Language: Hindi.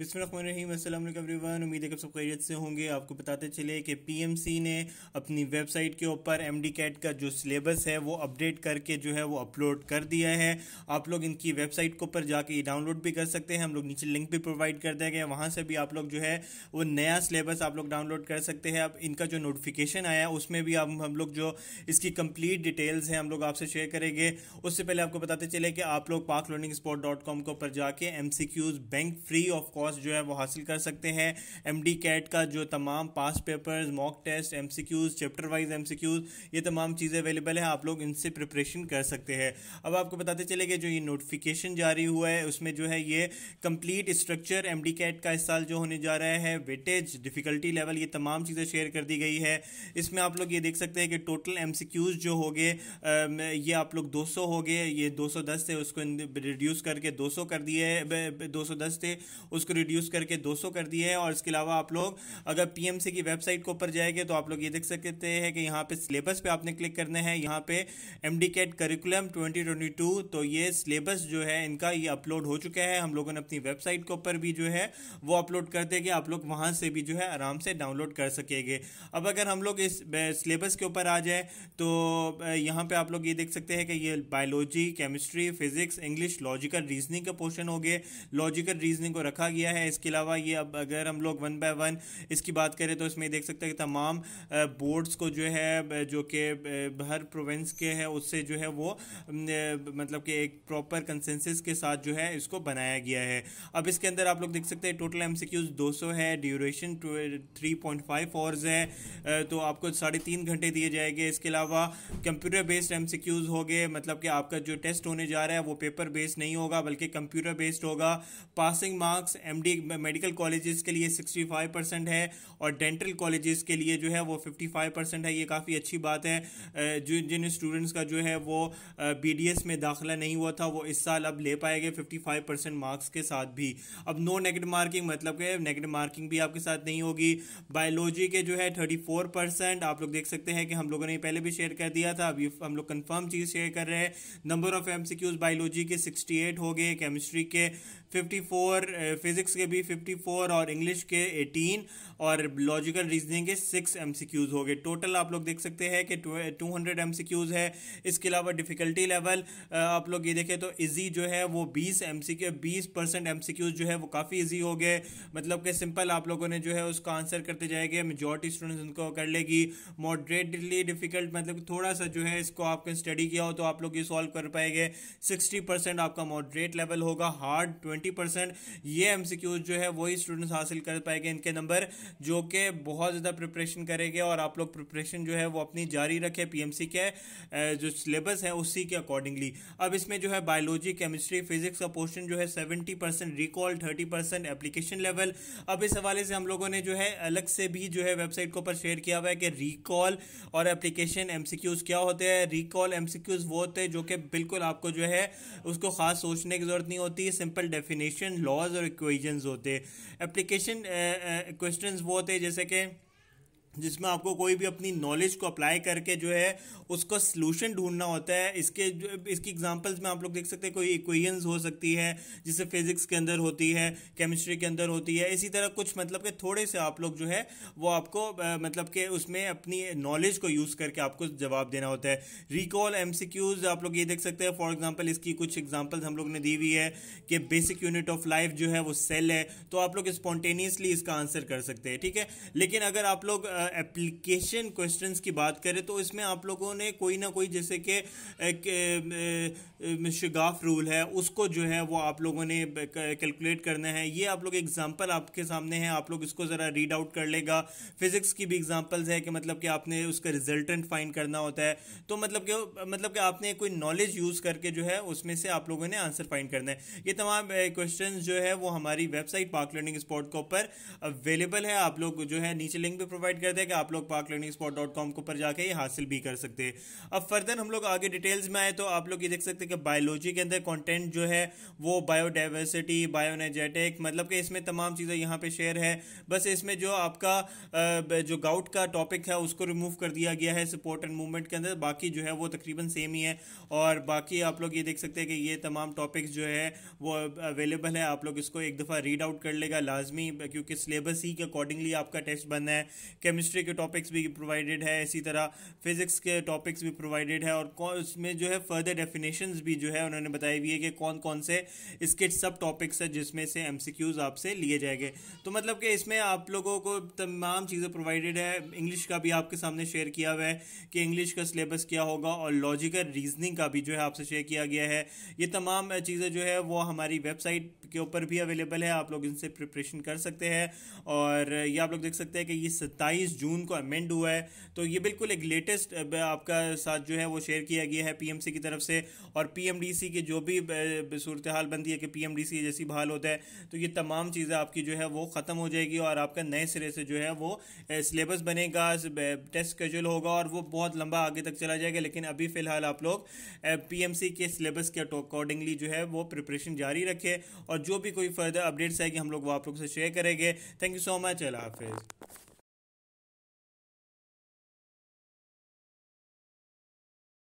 बिस्मिल्लाम एवरीवन उम्मीद है कि सब खैरियत से होंगे आपको बताते चले कि पीएमसी ने अपनी वेबसाइट के ऊपर एमडी कैट का जो सिलेबस है वो अपडेट करके जो है वो अपलोड कर दिया है आप लोग इनकी वेबसाइट के ऊपर जाके ये डाउनलोड भी कर सकते हैं हम लोग नीचे लिंक भी प्रोवाइड कर देंगे वहाँ से भी आप लोग जो है वो नया सिलेबस आप लोग डाउनलोड कर सकते हैं अब इनका जो नोटिफिकेशन आया उसमें भी अब हम लोग जो इसकी कंप्लीट डिटेल्स हैं हम लोग आपसे शेयर करेंगे उससे पहले आपको बताते चले कि आप लोग पाक लर्निंग स्पॉट डॉट कॉम के ऊपर जाके M bank free of cost course जो है वो हासिल कर सकते हैं एम डी कैट का जो तमाम past papers mock test MCQs chapter wise MCQs ये तमाम चीज़ें अवेलेबल हैं आप लोग इनसे प्रिपरेशन कर सकते हैं अब आपको बताते चले कि जो ये नोटिफिकेशन जारी हुआ है उसमें जो है ये complete structure MDCAT का इस साल जो होने जा रहा है वेटेज डिफ़िकल्टी लेवल ये तमाम चीज़ें शेयर कर दी गई है इसमें आप लोग ये देख सकते हैं कि टोटल एम सी क्यूज़ जो हो गए ये आप लोग दो सौ हो गए ये दो सौ दस थे उसको रिड्यूस करके दो सौ कर दिए दो सौ दस थे उसको इसको रिड्यूस करके 200 कर दिया है और इसके अलावा आप लोग अगर पीएमसी की वेबसाइट के ऊपर जाएंगे तो आप लोग ये देख सकते हैं कि यहाँ पे सिलेबस पे आपने क्लिक करना है यहाँ पे MDCAT curriculum twenty तो ये सिलेबस जो है इनका ये अपलोड हो चुका है हम लोगों ने अपनी वेबसाइट के ऊपर भी जो है वो अपलोड कर देगा आप लोग वहाँ से भी जो है आराम से डाउनलोड कर सकेंगे अब अगर हम लोग इस सिलेबस के ऊपर आ जाए तो यहाँ पे आप लोग ये देख सकते हैं कि ये biology chemistry physics English logical reasoning का पोर्शन हो गए लॉजिकल रीजनिंग को रखा गया गया है इसके अलावा ये अब अगर हम लोग वन बाय वन इसकी बात करें तो इसमें देख सकते हैं कि तमाम बोर्ड्स को जो है जो कि हर प्रोविंस के हैं उससे जो है वो मतलब कि एक प्रॉपर कंसेंसिस के साथ जो है इसको बनाया गया है अब इसके अंदर आप लोग देख सकते हैं टोटल एम सी है duration three point five hours है तो आपको साढ़े तीन घंटे दिए जाएंगे इसके अलावा computer based MCQs हो गए मतलब कि आपका जो टेस्ट होने जा रहा है वो पेपर बेस्ड नहीं होगा बल्कि कंप्यूटर बेस्ड होगा passing marks the medical colleges के लिए 65 परसेंट है और डेंटल कॉलेजेस के लिए जो है वो 55 परसेंट है ये काफ़ी अच्छी बात है जो जिन स्टूडेंट्स का जो है वो एस में दाखिला नहीं हुआ था वो इस साल अब ले पाएंगे 55 परसेंट मार्क्स के साथ भी अब नो नेगेटिव मार्किंग मतलब के नेगेटिव मार्किंग भी आपके साथ नहीं होगी बायोलॉजी के जो है फोर परसेंट आप लोग देख सकते हैं कि हम लोगों ने पहले भी शेयर कर दिया था अभी हम लोग कन्फर्म चीज़ शेयर कर रहे हैं नंबर ऑफ एम बायोलॉजी के एट हो गए केमिस्ट्री के 54 फिजिक्स uh, के भी 54 और इंग्लिश के 18 और लॉजिकल रीजनिंग के 6 क्यूज हो गए टोटल आप लोग देख सकते हैं कि 200 क्यूज़ है इसके अलावा डिफिकल्टी लेवल uh, आप लोग ये देखें तो इजी जो है वो 20 क्यू बीस परसेंट क्यूज जो है वो काफ़ी इजी हो गए मतलब कि सिंपल आप लोगों ने जो है उसका आंसर करते जाएंगे मेजोरिटी स्टूडेंट्स उनको कर लेगी मॉडरेटली डिफिकल्ट मतलब थोड़ा सा जो है इसको आपने स्टडी किया हो तो आप लोग ये सॉल्व कर पाएंगे सिक्सटी आपका मॉडरेट लेवल होगा हार्ड ट्वेंटी ट्वेंटी परसेंट ये एम जो है वही स्टूडेंट्स हासिल कर पाएंगे इनके नंबर जो कि बहुत ज़्यादा प्रिपरेशन करेंगे और आप लोग प्रिपरेशन जो है वो अपनी जारी रखें पीएमसी के जो सिलेबस है उसी के अकॉर्डिंगली अब इसमें जो है बायोलॉजी केमिस्ट्री फिजिक्स का पोर्शन जो है seventy percent recall thirty percent application level अब इस हवाले से हम लोगों ने जो है अलग से भी जो है वेबसाइट के ऊपर शेयर किया हुआ है कि रिकॉल और एप्लीकेशन एम क्या होते हैं रिकॉल एम वो होते हैं जो कि बिल्कुल आपको जो है उसको खास सोचने की जरूरत नहीं होती सिंपल डेफिनेशन डेफिनेशन लॉज और इक्वेजन्स होते हैं एप्लीकेशन क्वेश्चन वो होते जैसे कि जिसमें आपको कोई भी अपनी नॉलेज को अप्लाई करके जो है उसका सलूशन ढूंढना होता है इसके इसकी एग्जांपल्स में आप लोग देख सकते हैं कोई इक्वेशंस हो सकती है जिसे फिजिक्स के अंदर होती है केमिस्ट्री के अंदर होती है इसी तरह कुछ मतलब के थोड़े से आप लोग जो है वो आपको आ, मतलब के उसमें अपनी नॉलेज को यूज़ करके आपको जवाब देना होता है रिकॉल एम आप लोग ये देख सकते हैं फॉर एग्जाम्पल इसकी कुछ एग्जाम्पल्स हम लोग ने दी हुई है कि बेसिक यूनिट ऑफ लाइफ जो है वो सेल है तो आप लोग स्पॉन्टेनियसली इसका आंसर कर सकते हैं ठीक है लेकिन अगर आप लोग एप्लीकेशन क्वेश्चंस की बात करें तो इसमें आप लोगों ने कोई ना कोई जैसे कि एक शिगाफ रूल है उसको जो है वो आप लोगों ने कैलकुलेट करना है ये आप लोग एग्जांपल आपके सामने है आप लोग इसको ज़रा रीड आउट कर लेगा फिजिक्स की भी एग्जांपल्स है कि मतलब कि आपने उसका रिजल्टेंट फाइंड करना होता है तो मतलब कि मतलब कि आपने कोई नॉलेज यूज़ करके जो है उसमें से आप लोगों ने आंसर फाइंड करना है ये तमाम क्वेश्चन जो है वो हमारी वेबसाइट पार्क लर्निंग स्पॉट के ऊपर अवेलेबल है आप लोग जो है नीचे लिंक भी प्रोवाइड कर दिया था कि आप लोग पाक लर्निंग स्पॉट डॉट कॉम के ऊपर जाकर ये हासिल भी कर सकते हैं अब फर्दर हम लोग आगे डिटेल्स में आए तो आप लोग ये देख सकते हैं कि बायोलॉजी के अंदर कॉन्टेंट जो है वो बायोडाइवर्सिटी बायोनेजेटिक मतलब कि इसमें तमाम चीज़ें यहाँ पर शेयर है बस इसमें जो आपका जो गाउट का टॉपिक है उसको रिमूव कर दिया गया है सपोर्ट एंड मूवमेंट के अंदर बाकी जो है वो तकरीबन सेम ही है और बाकी आप लोग ये देख सकते हैं कि ये तमाम टॉपिक्स जो है वो अवेलेबल है आप लोग इसको एक दफ़ा रीड आउट कर लेगा लाजमी क्योंकि सिलेबस ही के अकॉर्डिंगली आपका टेस्ट बनना है केमिस्ट्री के टॉपिक्स भी प्रोवाइडेड है इसी तरह फिजिक्स के टॉपिक्स भी प्रोवाइडेड है और उसमें जो है फर्दर डेफिनेशन भी जो है उन्होंने बताई हुई है कि कौन कौन से इसके सब टॉपिक्स है जिसमें से एम आपसे लिए जाएंगे तो मतलब कि इसमें आप लोगों को तमाम चीज़ें प्रोवाइडेड है इंग्लिश का भी आपके सामने शेयर किया हुआ है कि इंग्लिश का सिलेबस क्या होगा और लॉजिकल रीजनिंग का भी जो है आपसे शेयर किया गया है ये तमाम चीज़ें जो है वो हमारी वेबसाइट के ऊपर भी अवेलेबल है आप लोग इनसे प्रिपरेशन कर सकते हैं और ये आप लोग देख सकते हैं कि ये सत्ताईस 26 जून को अमेंड हुआ है तो ये बिल्कुल एक लेटेस्ट आपका साथ जो है वो शेयर किया गया है पीएमसी की तरफ से और पीएमडीसी के जो भी सूरत हाल बनती है कि पीएमडीसी जैसी बहाल होता है तो ये तमाम चीज़ें आपकी जो है वो ख़त्म हो जाएगी और आपका नए सिरे से जो है वो सिलेबस बनेगा टेस्ट स्केजल होगा और वो बहुत लंबा आगे तक चला जाएगा लेकिन अभी फ़िलहाल आप लोग पीएमसी के सिलेबस के अकॉर्डिंगली तो जो है वो प्रिपरेशन जारी रखे और जो भी कोई फर्दर अपडेट्स आएगी हम लोग वो आप लोग से शेयर करेंगे थैंक यू सो मच अल्लाह हाफिज़